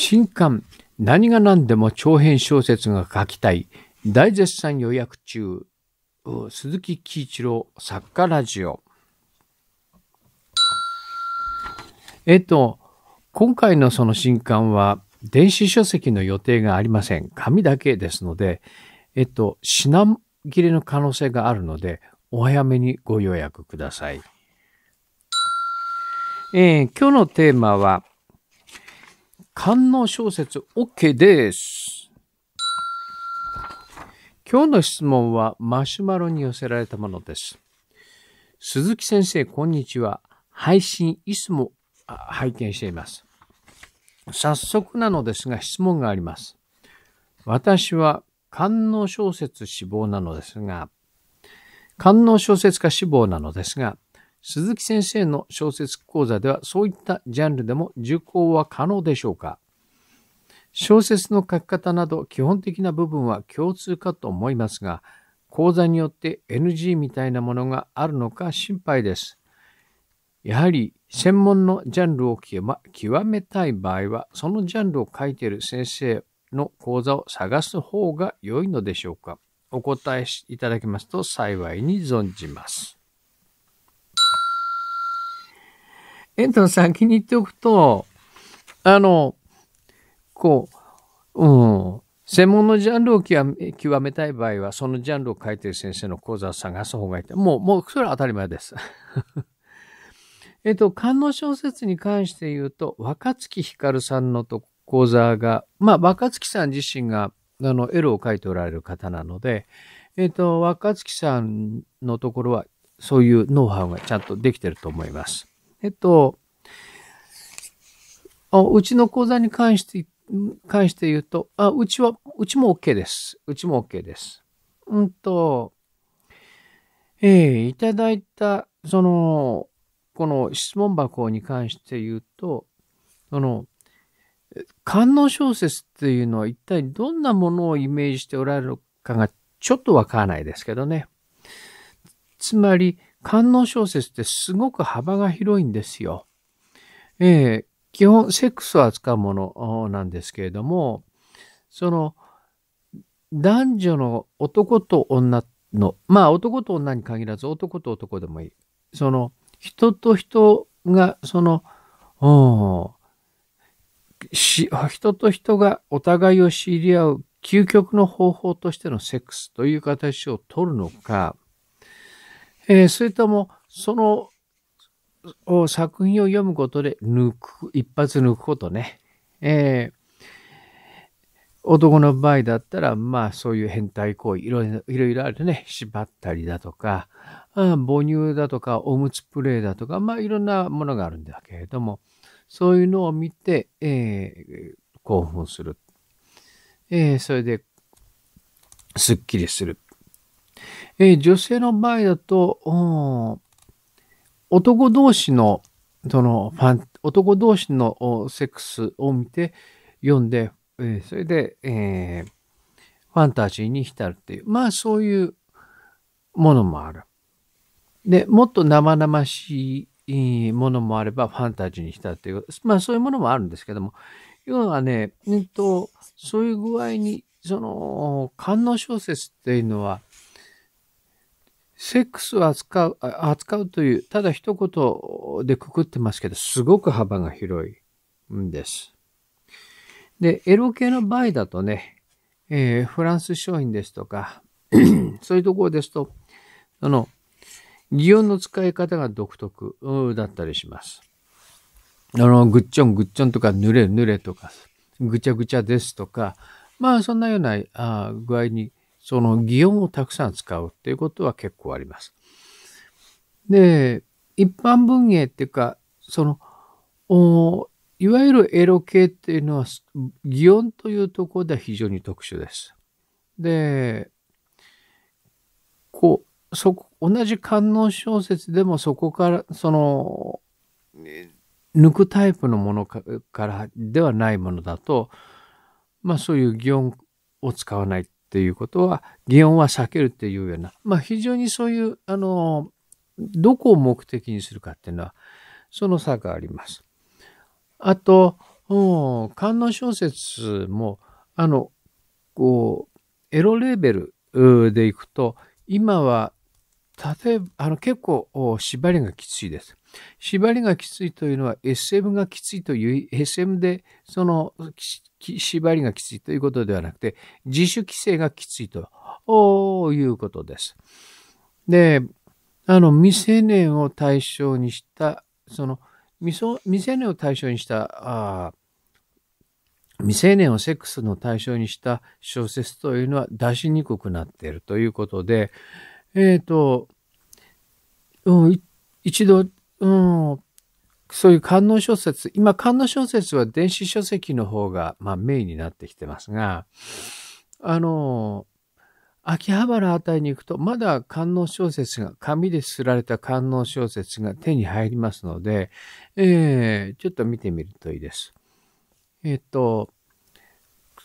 新刊、何が何でも長編小説が書きたい、大絶賛予約中、鈴木喜一郎作家ラジオ。えっと、今回のその新刊は、電子書籍の予定がありません。紙だけですので、えっと、品切れの可能性があるので、お早めにご予約ください。えー、今日のテーマは、観音小説 OK です。今日の質問はマシュマロに寄せられたものです。鈴木先生、こんにちは。配信いつも拝見しています。早速なのですが質問があります。私は観音小説志望なのですが、観音小説家志望なのですが、鈴木先生の小説講座ではそういったジャンルでも受講は可能でしょうか小説の書き方など基本的な部分は共通かと思いますが、講座によって NG みたいなものがあるのか心配です。やはり専門のジャンルを極めたい場合は、そのジャンルを書いている先生の講座を探す方が良いのでしょうかお答えいただけますと幸いに存じます。えさん気に入っておくと、あの、こう、うん、専門のジャンルを極め極めたい場合は、そのジャンルを書いてる先生の講座を探す方がいい。もう、もう、それは当たり前です。えっと、観音小説に関して言うと、若月ひかるさんのと講座が、まあ、若月さん自身が、あの、エロを書いておられる方なので、えっと、若月さんのところは、そういうノウハウがちゃんとできてると思います。えっと、あうちの講座に関して、関して言うと、あ、うちは、うちも OK です。うちも OK です。うんと、えー、いただいた、その、この質問箱に関して言うと、その、観音小説っていうのは一体どんなものをイメージしておられるかがちょっとわからないですけどね。つまり、観音小説ってすごく幅が広いんですよ。えー、基本、セックスを扱うものなんですけれども、その、男女の男と女の、まあ男と女に限らず男と男でもいい。その、人と人が、その、人と人がお互いを知り合う究極の方法としてのセックスという形をとるのか、えー、それとも、その作品を読むことで抜く、一発抜くことね。えー、男の場合だったら、まあそういう変態行為、いろいろいろいろあるね。縛ったりだとか、母乳だとか、おむつプレイだとか、まあいろんなものがあるんだけれども、そういうのを見て、えー、興奮する。えー、それで、すっきりする。えー、女性の場合だと、男同士の、そのファン、男同士のセックスを見て、読んで、えー、それで、えー、ファンタジーに浸るっていう、まあそういうものもある。で、もっと生々しいものもあればファンタジーに浸るっていう、まあそういうものもあるんですけども、要はね、えっと、そういう具合に、その、官能小説っていうのは、セックスを扱う、扱うという、ただ一言でくくってますけど、すごく幅が広いんです。で、エロ系の場合だとね、えー、フランス商品ですとか、そういうところですと、その、擬音の使い方が独特だったりします。あの、ぐっちょんぐっちょんとか、ぬれぬれとか、ぐちゃぐちゃですとか、まあ、そんなようなあ具合にその擬音をたくさん使うっていうことは結構あります。で、一般文芸っていうか、その、おいわゆるエロ系っていうのは、擬音というところでは非常に特殊です。で、こう、そこ、同じ観音小説でもそこから、その、抜くタイプのものからではないものだと、まあそういう擬音を使わないっっていうことは、擬音は避けるっていうような、まあ非常にそういう、あの、どこを目的にするかっていうのは、その差があります。あと、観音小説も、あの、こう、エロレーベルでいくと、今は、例えば、あの、結構、縛りがきついです。縛りがきついというのは SM がきついという、SM でその縛りがきついということではなくて、自主規制がきついということです。で、あの、未成年を対象にした、その、未成年を対象にした、未成年をセックスの対象にした小説というのは出しにくくなっているということで、えっ、ー、と、一度うん、そういう観音小説、今観音小説は電子書籍の方が、まあ、メインになってきてますが、あの、秋葉原あたりに行くと、まだ観音小説が、紙で刷られた観音小説が手に入りますので、えー、ちょっと見てみるといいです。えっ、ー、と、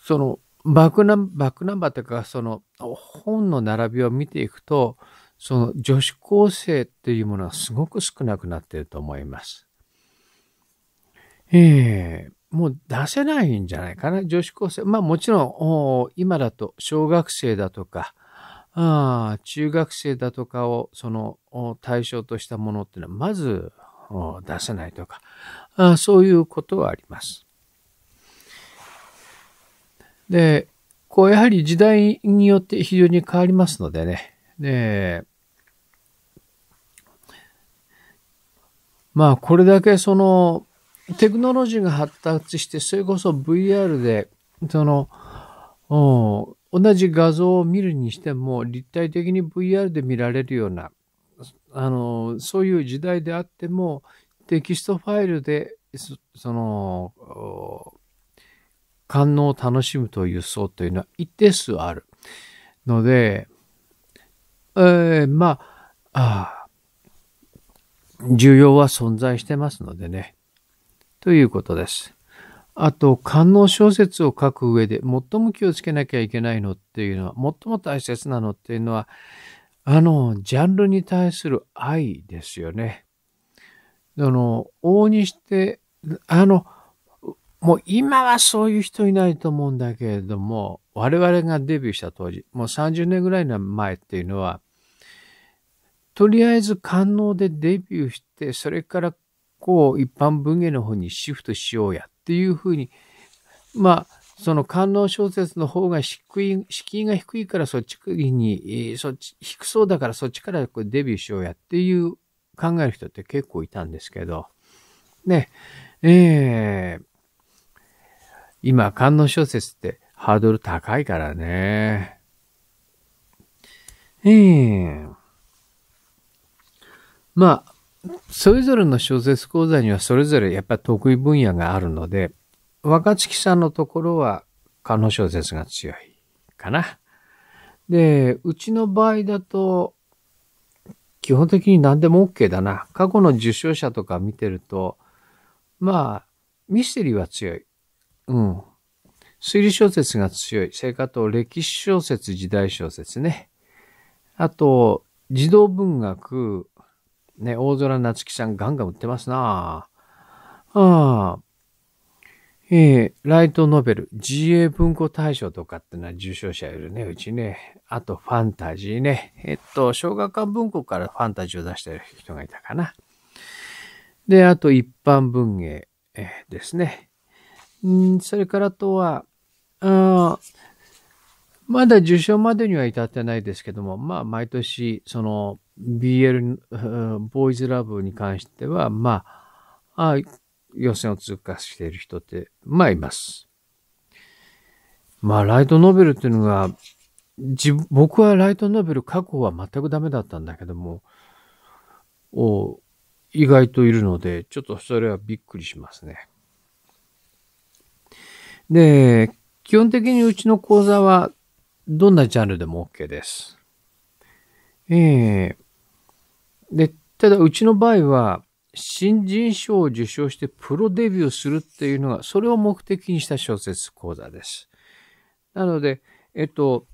その、バックナンバーというか、その、本の並びを見ていくと、その女子高生っていうものはすごく少なくなっていると思います。ええー、もう出せないんじゃないかな、女子高生。まあもちろん、今だと小学生だとか、あ中学生だとかをその対象としたものっていうのはまず出せないとかあ、そういうことはあります。で、こうやはり時代によって非常に変わりますのでね、で、まあこれだけそのテクノロジーが発達して、それこそ VR で、その、同じ画像を見るにしても、立体的に VR で見られるような、あの、そういう時代であっても、テキストファイルで、その、感能を楽しむという層というのは一定数あるので、えー、まあ、あ需要は存在してますのでね。ということです。あと、観音小説を書く上で最も気をつけなきゃいけないのっていうのは、最も大切なのっていうのは、あの、ジャンルに対する愛ですよね。あの、往々にして、あの、もう今はそういう人いないと思うんだけれども、我々がデビューした当時、もう30年ぐらいの前っていうのは、とりあえず官能でデビューして、それからこう一般文芸の方にシフトしようやっていうふうに、まあ、その官能小説の方が低い、敷居が低いからそっちに、そっち、低そうだからそっちからこうデビューしようやっていう考える人って結構いたんですけど、ね、えー、今、観音小説ってハードル高いからね。ええー、まあ、それぞれの小説講座にはそれぞれやっぱ得意分野があるので、若月さんのところは観音小説が強いかな。で、うちの場合だと、基本的に何でも OK だな。過去の受賞者とか見てると、まあ、ミステリーは強い。うん。推理小説が強い。それかと、歴史小説、時代小説ね。あと、児童文学、ね、大空夏樹さんガンガン売ってますなああ。ええー、ライトノベル、自営文庫大賞とかってのは受賞者いるね、うちね。あとファンタジーね。えっと、小学館文庫からファンタジーを出してる人がいたかな。で、あと一般文芸、えー、ですね。うんそれからとは、あまだ受賞までには至ってないですけども、まあ、毎年、その、BL、ボーイズラブに関しては、まあ、あ予選を通過している人って、まあ、います。まあ、ライトノベルっていうのが、僕はライトノベル過去は全くダメだったんだけども、お意外といるので、ちょっとそれはびっくりしますね。で、基本的にうちの講座はどんなジャンルでも OK です。えー、で、ただうちの場合は、新人賞を受賞してプロデビューするっていうのが、それを目的にした小説講座です。なので、えっと、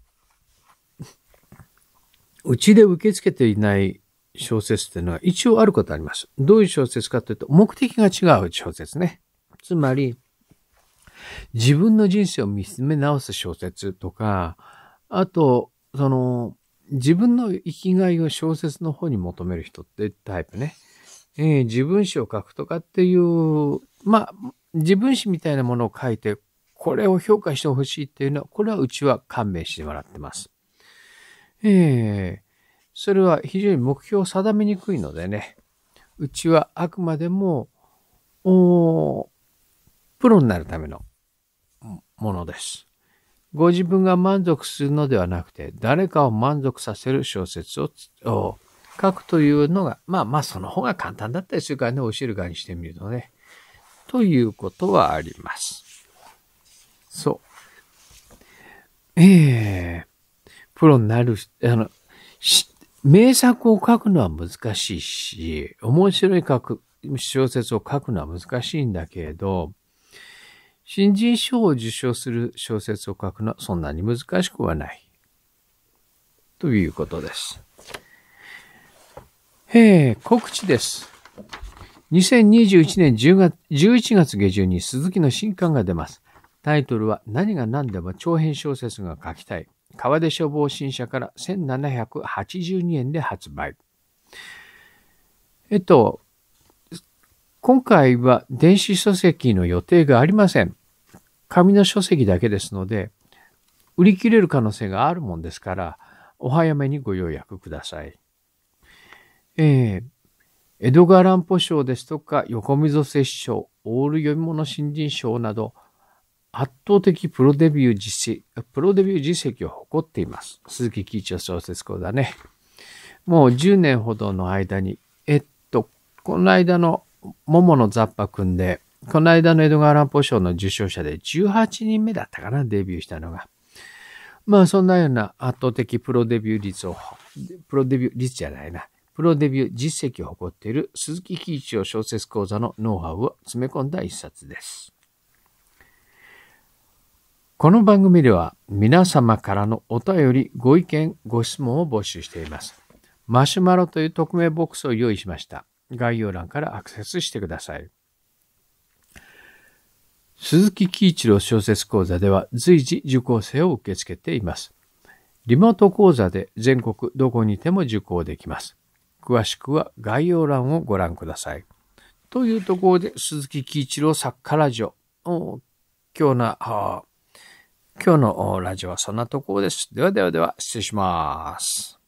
うちで受け付けていない小説っていうのは一応あることあります。どういう小説かというと、目的が違う小説ね。つまり、自分の人生を見つめ直す小説とか、あと、その、自分の生きがいを小説の方に求める人ってタイプね。えー、自分史を書くとかっていう、まあ、自分史みたいなものを書いて、これを評価してほしいっていうのは、これはうちは勘弁してもらってます。ええー、それは非常に目標を定めにくいのでね、うちはあくまでも、おプロになるためのものです。ご自分が満足するのではなくて、誰かを満足させる小説を書くというのが、まあまあその方が簡単だったりするからね、お汁がにしてみるとね。ということはあります。そう。ええー、プロになる、あの、名作を書くのは難しいし、面白い書く、小説を書くのは難しいんだけれど、新人賞を受賞する小説を書くのはそんなに難しくはない。ということです。え告知です。2021年10月11月下旬に鈴木の新刊が出ます。タイトルは何が何でも長編小説が書きたい。川出消防新社から1782円で発売。えっと、今回は電子書籍の予定がありません。紙の書籍だけですので、売り切れる可能性があるもんですから、お早めにご予約ください。えー、江戸川乱歩賞ですとか、横溝摂賞、オール読み物新人賞など、圧倒的プロデビュー実績、プロデビュー実績を誇っています。鈴木貴一郎小説講だね。もう10年ほどの間に、えっと、この間の桃の雑把くんで、この間の江戸川乱歩賞の受賞者で18人目だったかな、デビューしたのが。まあそんなような圧倒的プロデビュー率を、プロデビュー率じゃないな、プロデビュー実績を誇っている鈴木喜一郎小説講座のノウハウを詰め込んだ一冊です。この番組では皆様からのお便り、ご意見、ご質問を募集しています。マシュマロという匿名ボックスを用意しました。概要欄からアクセスしてください。鈴木喜一郎小説講座では随時受講生を受け付けています。リモート講座で全国どこにいても受講できます。詳しくは概要欄をご覧ください。というところで、鈴木喜一郎作家ラジオ。今日の、今日のラジオはそんなところです。ではではでは、失礼します。